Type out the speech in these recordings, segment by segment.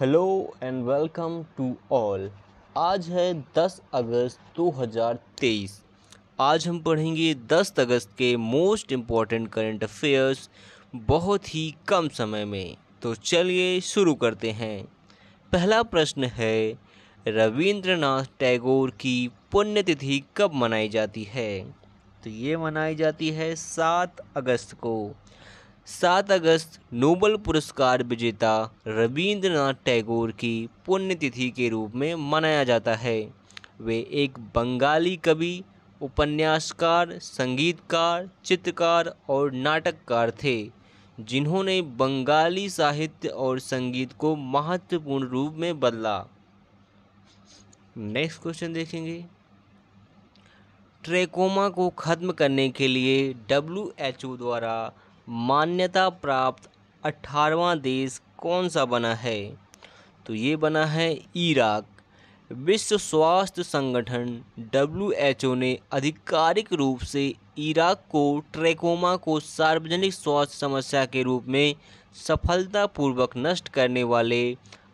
hello and welcome to all आज है 10 अगस्त 2023 आज हम पढ़ेंगे 10 अगस्त के मोस्ट इम्पॉर्टेंट करंट अफेयर्स बहुत ही कम समय में तो चलिए शुरू करते हैं पहला प्रश्न है रविंद्रनाथ टैगोर की पुण्यतिथि कब मनाई जाती है तो ये मनाई जाती है सात अगस्त को सात अगस्त नोबल पुरस्कार विजेता रविंद्रनाथ टैगोर की पुण्यतिथि के रूप में मनाया जाता है वे एक बंगाली कवि उपन्यासकार संगीतकार चित्रकार और नाटककार थे जिन्होंने बंगाली साहित्य और संगीत को महत्वपूर्ण रूप में बदला नेक्स्ट क्वेश्चन देखेंगे ट्रेकोमा को ख़त्म करने के लिए डब्ल्यू द्वारा मान्यता प्राप्त अठारवा देश कौन सा बना है तो ये बना है इराक विश्व स्वास्थ्य संगठन डब्ल्यू ने आधिकारिक रूप से इराक को ट्रेकोमा को सार्वजनिक स्वास्थ्य समस्या के रूप में सफलतापूर्वक नष्ट करने वाले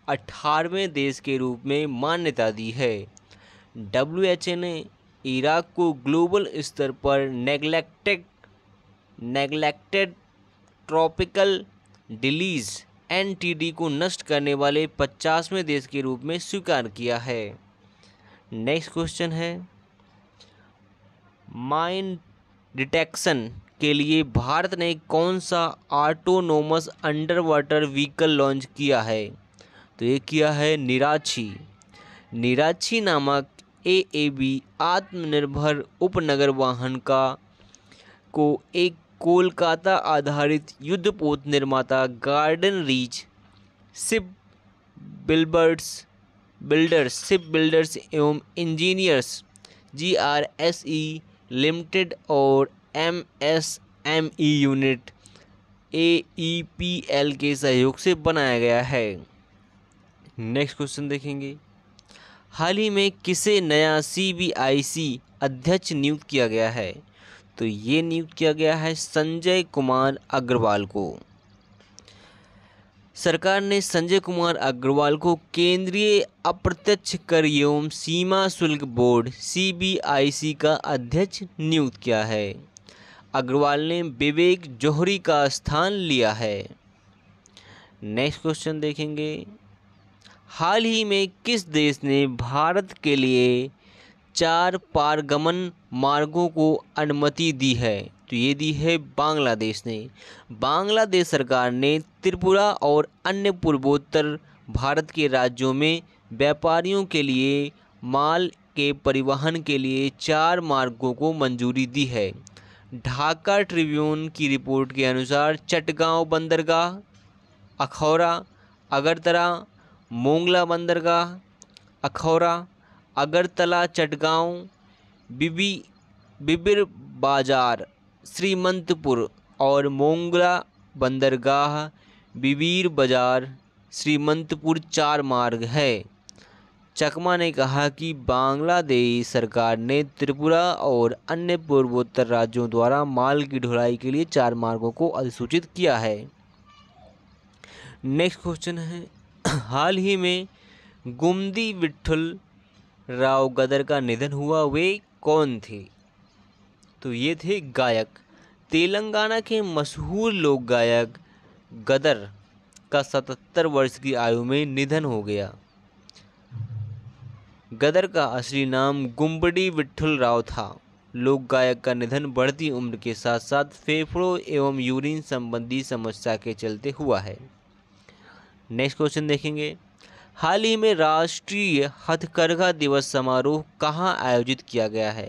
अठारहवें देश के रूप में मान्यता दी है डब्ल्यू ने इराक को ग्लोबल स्तर पर नेगलेक्टेड नेगलेक्टेड ट्रॉपिकल डिलीज एन को नष्ट करने वाले पचासवें देश के रूप में स्वीकार किया है नेक्स्ट क्वेश्चन है माइन डिटेक्शन के लिए भारत ने कौन सा autonomous underwater vehicle launch किया है तो ये किया है निराक्षी निराक्षी नामक ए ए बी आत्मनिर्भर उपनगर वाहन का को एक कोलकाता आधारित युद्धपोत निर्माता Garden Reach ship builders builders ship builders एवं engineers G R S E limited और M S M E unit A E P L के सहयोग से बनाया गया है नेक्स्ट क्वेश्चन देखेंगे हाल ही में किसे नया सी बी आई सी अध्यक्ष नियुक्त किया गया है तो ये नियुक्त किया गया है संजय कुमार अग्रवाल को सरकार ने संजय कुमार अग्रवाल को केंद्रीय अप्रत्यक्ष कर एवं सीमा शुल्क बोर्ड सीबीआईसी का अध्यक्ष नियुक्त किया है अग्रवाल ने विवेक जौहरी का स्थान लिया है नेक्स्ट क्वेश्चन देखेंगे हाल ही में किस देश ने भारत के लिए चार पारगमन मार्गों को अनुमति दी है तो ये दी है बांग्लादेश ने बांग्लादेश सरकार ने त्रिपुरा और अन्य पूर्वोत्तर भारत के राज्यों में व्यापारियों के लिए माल के परिवहन के लिए चार मार्गों को मंजूरी दी है ढाका ट्रिब्यून की रिपोर्ट के अनुसार चटगांव बंदरगाह अखौरा अगरतरा मोंगला बंदरगाह अखौरा अगरतला चटगांव बिबी बिबिर बाजार श्रीमंतपुर और मोंगला बंदरगाह बिबीर बाजार श्रीमंतपुर चार मार्ग है चकमा ने कहा कि बांग्लादेश सरकार ने त्रिपुरा और अन्य पूर्वोत्तर राज्यों द्वारा माल की ढुलाई के लिए चार मार्गों को अधिसूचित किया है नेक्स्ट क्वेश्चन है हाल ही में गुमदी विठल राव गदर का निधन हुआ वे कौन थे तो ये थे गायक तेलंगाना के मशहूर लोक गायक गदर का सतहत्तर वर्ष की आयु में निधन हो गया गदर का असली नाम गुम्बडी विठुल राव था लोक गायक का निधन बढ़ती उम्र के साथ साथ फेफड़ों एवं यूरिन संबंधी समस्या के चलते हुआ है नेक्स्ट क्वेश्चन देखेंगे हाल ही में राष्ट्रीय हथकरघा दिवस समारोह कहाँ आयोजित किया गया है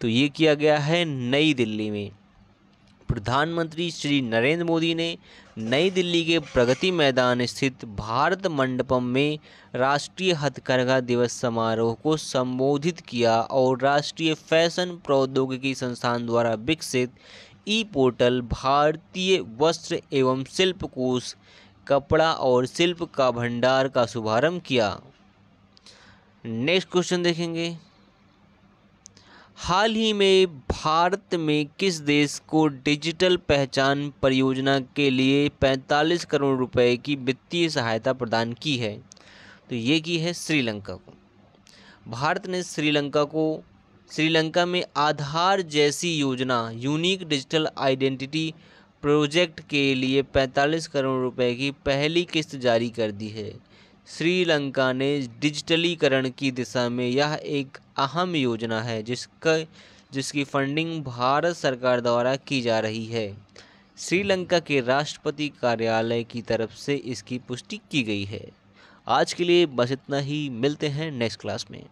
तो ये किया गया है नई दिल्ली में प्रधानमंत्री श्री नरेंद्र मोदी ने नई दिल्ली के प्रगति मैदान स्थित भारत मंडपम में राष्ट्रीय हथकरघा दिवस समारोह को संबोधित किया और राष्ट्रीय फैशन प्रौद्योगिकी संस्थान द्वारा विकसित ई पोर्टल भारतीय वस्त्र एवं शिल्प कोष कपड़ा और शिल्प का भंडार का शुभारंभ किया नेक्स्ट क्वेश्चन देखेंगे हाल ही में भारत में किस देश को डिजिटल पहचान परियोजना के लिए 45 करोड़ रुपए की वित्तीय सहायता प्रदान की है तो ये की है श्रीलंका को भारत ने श्रीलंका को श्रीलंका में आधार जैसी योजना यूनिक डिजिटल आइडेंटिटी प्रोजेक्ट के लिए 45 करोड़ रुपए की पहली किस्त जारी कर दी है श्रीलंका ने डिजिटलीकरण की दिशा में यह एक अहम योजना है जिसका जिसकी फंडिंग भारत सरकार द्वारा की जा रही है श्रीलंका के राष्ट्रपति कार्यालय की तरफ से इसकी पुष्टि की गई है आज के लिए बस इतना ही मिलते हैं नेक्स्ट क्लास में